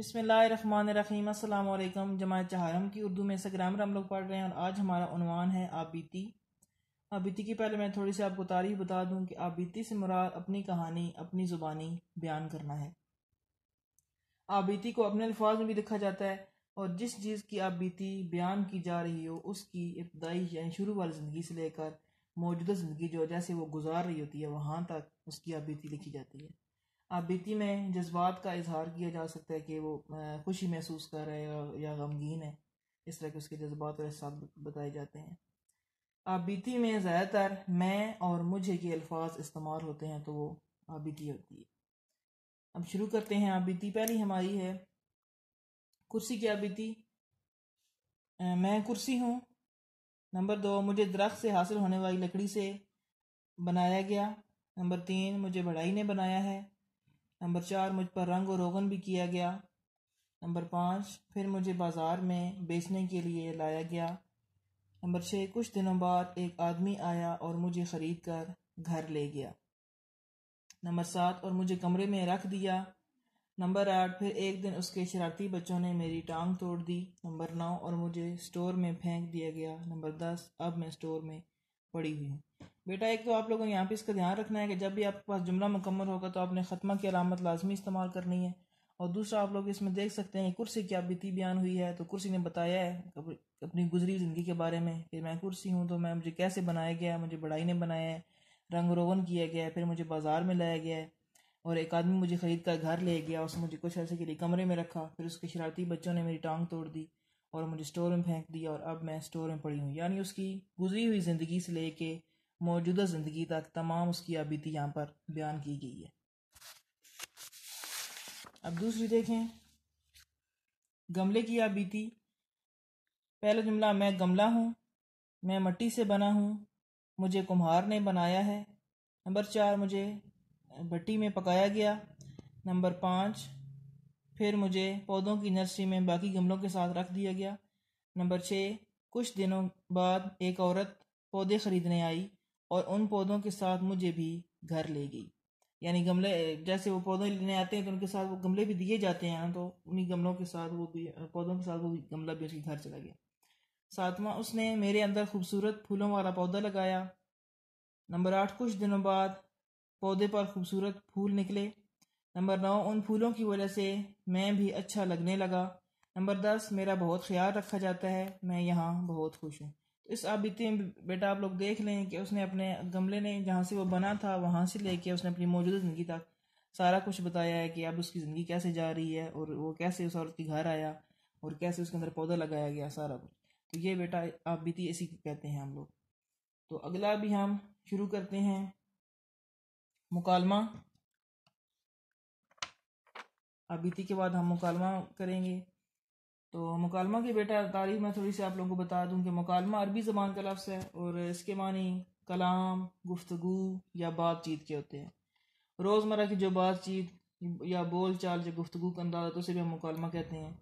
बिसमीम अल्लाम जमात चहारम की उर्दू में से ग्रामर हम लोग पढ़ रहे हैं और आज हमारा उनवान है आबीती आबीती की पहले मैं थोड़ी सी आपको तारीफ बता दूं कि आबीती से मुराद अपनी कहानी अपनी ज़ुबानी बयान करना है आबीती को अपने अल्फाज में भी देखा जाता है और जिस चीज़ की आबीती बयान की जा रही हो उसकी इब्तदाई यानी शुरू वाली ज़िंदगी से लेकर मौजूदा ज़िंदगी जो जैसे वो गुजार रही होती है वहाँ तक उसकी आबीती लिखी जाती है आबीती में जज्बात का इजहार किया जा सकता है कि वो खुशी महसूस कर रहे हैं या, गमगीन है इस तरह के उसके जज्बात और एहसास बताए जाते हैं आबीती में ज़्यादातर मैं और मुझे के अल्फाज इस्तेमाल होते हैं तो वो आबीती होती है अब शुरू करते हैं आबीती पहली हमारी है कुर्सी की आबीती मैं कुर्सी हूँ नंबर दो मुझे दरख्त से हासिल होने वाली लकड़ी से बनाया गया नंबर तीन मुझे बढ़ाई ने बनाया है नंबर चार मुझ पर रंग और रोगन भी किया गया नंबर पाँच फिर मुझे बाज़ार में बेचने के लिए लाया गया नंबर छः कुछ दिनों बाद एक आदमी आया और मुझे ख़रीद कर घर ले गया नंबर सात और मुझे कमरे में रख दिया नंबर आठ फिर एक दिन उसके शरारती बच्चों ने मेरी टांग तोड़ दी नंबर नौ और मुझे स्टोर में फेंक दिया गया नंबर दस अब मैं स्टोर में पड़ी हुई है बेटा एक तो आप लोगों को यहाँ पे इसका ध्यान रखना है कि जब भी आपके पास जुमला मुकम्मल होगा तो आपने ख़त्मा की अलामत लाजमी इस्तेमाल करनी है और दूसरा आप लोग इसमें देख सकते हैं कुर्सी की बीती बयान हुई है तो कुर्सी ने बताया है अपनी गुजरी ज़िंदगी के बारे में कि मैं कुर्सी हूँ तो मैं मुझे कैसे बनाया गया मुझे बड़ाई ने बनाया है रंग रोगन किया गया है फिर मुझे बाज़ार में लाया गया है और एक आदमी मुझे ख़रीद कर घर ले गया उसने मुझे कुछ ऐसे के लिए कमरे में रखा फिर उसके शरारती बच्चों ने मेरी टांग तोड़ दी और मुझे स्टोर में फेंक दिया और अब मैं स्टोर में पड़ी हूँ यानी उसकी गुजरी हुई ज़िंदगी से लेके मौजूदा ज़िंदगी तक तमाम उसकी आबीती यहाँ पर बयान की गई है अब दूसरी देखें गमले की आबीती पहला जुमला मैं गमला हूँ मैं मट्टी से बना हूँ मुझे कुम्हार ने बनाया है नंबर चार मुझे भट्टी में पकाया गया नंबर पाँच फिर मुझे पौधों की नर्सरी में बाकी गमलों के साथ रख दिया गया नंबर छः कुछ दिनों बाद एक औरत पौधे ख़रीदने आई और उन पौधों के साथ मुझे भी घर ले गई यानी गमले जैसे वो पौधे लेने आते हैं तो उनके साथ वो गमले भी दिए जाते हैं तो उन्हीं गमलों के साथ वो भी पौधों के साथ वो गमला बेच के घर चला गया सातवां उसने मेरे अंदर खूबसूरत फूलों वाला पौधा लगाया नंबर आठ कुछ दिनों बाद पौधे पर खूबसूरत फूल निकले नंबर नौ उन फूलों की वजह से मैं भी अच्छा लगने लगा नंबर दस मेरा बहुत ख्याल रखा जाता है मैं यहाँ बहुत खुश हूँ तो इस आबिती में बेटा आप लोग देख लें कि उसने अपने गमले ने जहाँ से वो बना था वहाँ से लेके उसने अपनी मौजूदा ज़िंदगी तक सारा कुछ बताया है कि अब उसकी ज़िंदगी कैसे जा रही है और वो कैसे उस औरत के घर आया और कैसे उसके अंदर पौधा लगाया गया सारा कुछ तो ये बेटा आप बीती ऐसी कहते हैं हम लोग तो अगला भी हम शुरू करते हैं मुकालमा अब के बाद हम मुकालमा करेंगे तो मुकालमा की बेटा तारीफ मैं थोड़ी सी आप लोगों को बता दूं कि मुकालमा अरबी ज़बान का लफ्ज़ है और इसके मानी कलाम गुफ्तगु या बातचीत के होते हैं रोज़मर्रा की जो बातचीत या बोल चाल जो गुफ्तु का अंदाज़ तो उसे भी हम मुकालमा कहते हैं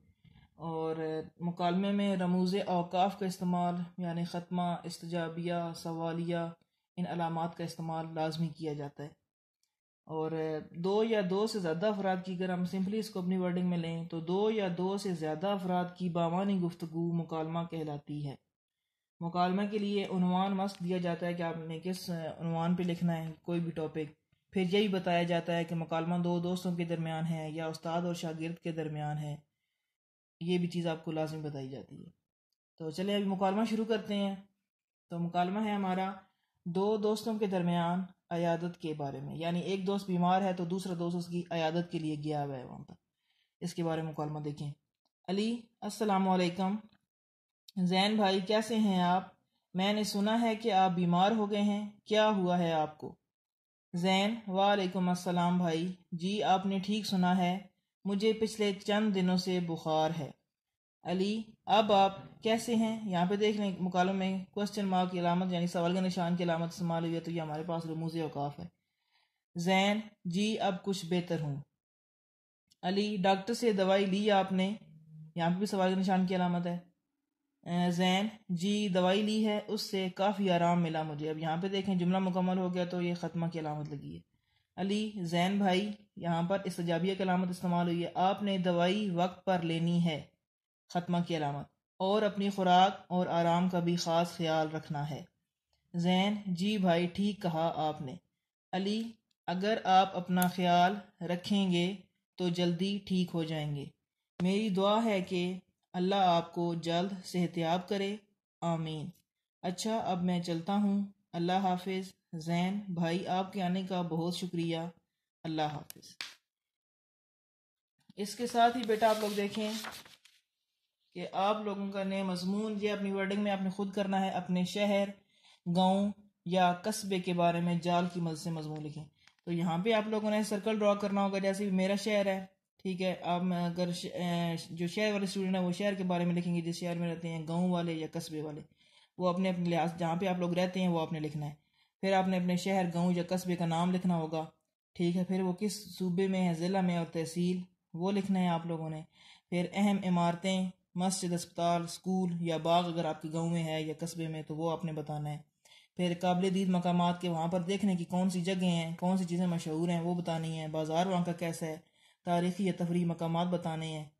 और मुकालमे में रमूज अवकाफ का इस्तेमाल यानी ख़त्मा इस्तजाबिया सवालिया इन अलामत का इस्तेमाल लाजमी किया जाता है और दो या दो से ज़्यादा अफराद की अगर हम सिंपली इसको अपनी वर्डिंग में लें तो दो या दो से ज़्यादा अफराद की बावानी गुफ्तु मुकालमा कहलाती है मुकालमा के लिए उनवान मस्त दिया जाता है कि आपने किस उनवान पे लिखना है कोई भी टॉपिक फिर यही बताया जाता है कि मुकालमा दो दोस्तों के दरमियान है या उस्ताद और शागिर्द के दरमियान है ये भी चीज़ आपको लाजमी बताई जाती है तो चले अभी मुकालमा शुरू करते हैं तो मुकालमा है हमारा दो दोस्तों के दरमियान अयादत के बारे में यानी एक दोस्त बीमार है तो दूसरा दोस्त उसकी अयादत के लिए गया हुआ है वहाँ पर इसके बारे में मुकालमा देखें अली असलकम जैन भाई कैसे हैं आप मैंने सुना है कि आप बीमार हो गए हैं क्या हुआ है आपको जैन वालेकुम अस्सलाम भाई जी आपने ठीक सुना है मुझे पिछले चंद दिनों से बुखार है अली अब आप कैसे हैं यहाँ पे देख लें मुकालम में क्वेश्चन मार्क की अलामत यानी सवाल के निशान की अलामत इस्तेमाल हुई है तो ये हमारे पास रमूज अवकाफ है जैन जी अब कुछ बेहतर हूँ अली डॉक्टर से दवाई ली आपने यहाँ पे भी सवाल के निशान की अलामत है जैन जी दवाई ली है उससे काफ़ी आराम मिला मुझे अब यहाँ पे देखें जुमला मुकम्मल हो गया तो ये ख़त्मा की अलामत लगी है अली जैन भाई यहाँ पर इस्तजाबिया की अलामत इस्तेमाल हुई है आपने दवाई वक्त पर लेनी है ख़त्मा की अलामत और अपनी खुराक और आराम का भी ख़ास ख्याल रखना है जैन जी भाई ठीक कहा आपने अली अगर आप अपना ख्याल रखेंगे तो जल्दी ठीक हो जाएंगे मेरी दुआ है कि अल्लाह आपको जल्द सेहतियाब करे आमीन अच्छा अब मैं चलता हूँ अल्लाह हाफिज़ जैन भाई आपके आने का बहुत शुक्रिया अल्लाह हाफिज़ इसके साथ ही बेटा आप लोग देखें कि आप लोगों का नए मजमून ये अपनी वर्डिंग में आपने खुद करना है अपने शहर गांव या कस्बे के बारे में जाल की मदद से मजमून लिखें तो यहाँ पे आप लोगों ने सर्कल ड्रॉ करना होगा जैसे मेरा शहर है ठीक है आप अगर जो शहर वाले स्टूडेंट हैं वो शहर के बारे में लिखेंगे जिस शहर में रहते हैं गाँव वाले या कस्बे वाले वो अपने अपने लिहाज जहाँ पे आप लोग रहते हैं वो आपने लिखना है फिर आपने अपने शहर गाँव या कस्बे का नाम लिखना होगा ठीक है फिर वो किस सूबे में है ज़िला में और तहसील वो लिखना है आप लोगों ने फिर अहम इमारतें मस्जिद अस्पताल स्कूल या बाग अगर आपके गांव में है या कस्बे में तो वो आपने बताना है फिर काबिल दीद मकाम के वहाँ पर देखने की कौन सी जगह हैं कौन सी चीज़ें मशहूर हैं वो बतानी है बाज़ार वहाँ का कैसा है तारीखी या तफरी मकाम बताने हैं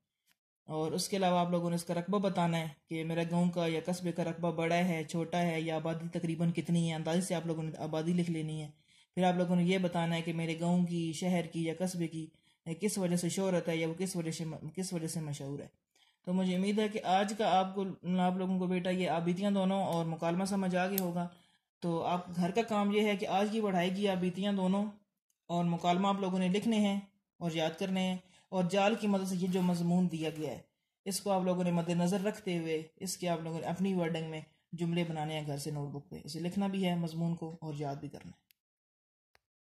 और उसके अलावा आप लोगों ने इसका रकबा बताना है कि मेरा गांव का या कस्बे का रकबा बड़ा है छोटा है या आबादी तकरीबन कितनी है अंदाजे से आप लोगों ने आबादी लिख लेनी है फिर आप लोगों ने यह बताना है कि मेरे गांव की शहर की या कस्बे की किस वजह से शोहरत है या वो किस वजह से किस वजह से मशहूर है तो मुझे उम्मीद है कि आज का आपको आप लोगों को बेटा ये आबितियाँ दोनों और मुकालमा समझ आ गया होगा तो आप घर का काम ये है कि आज की पढ़ाई की आबितियाँ दोनों और मुकालमा आप लोगों ने लिखने हैं और याद करने हैं और जाल की मदद से ये जो मजमून दिया गया है इसको आप लोगों ने मद्देनज़र रखते हुए इसके आप लोगों ने अपनी वर्डिंग में जुमले बनाने हैं घर से नोटबुक पे इसे लिखना भी है मजमून को और याद भी करना है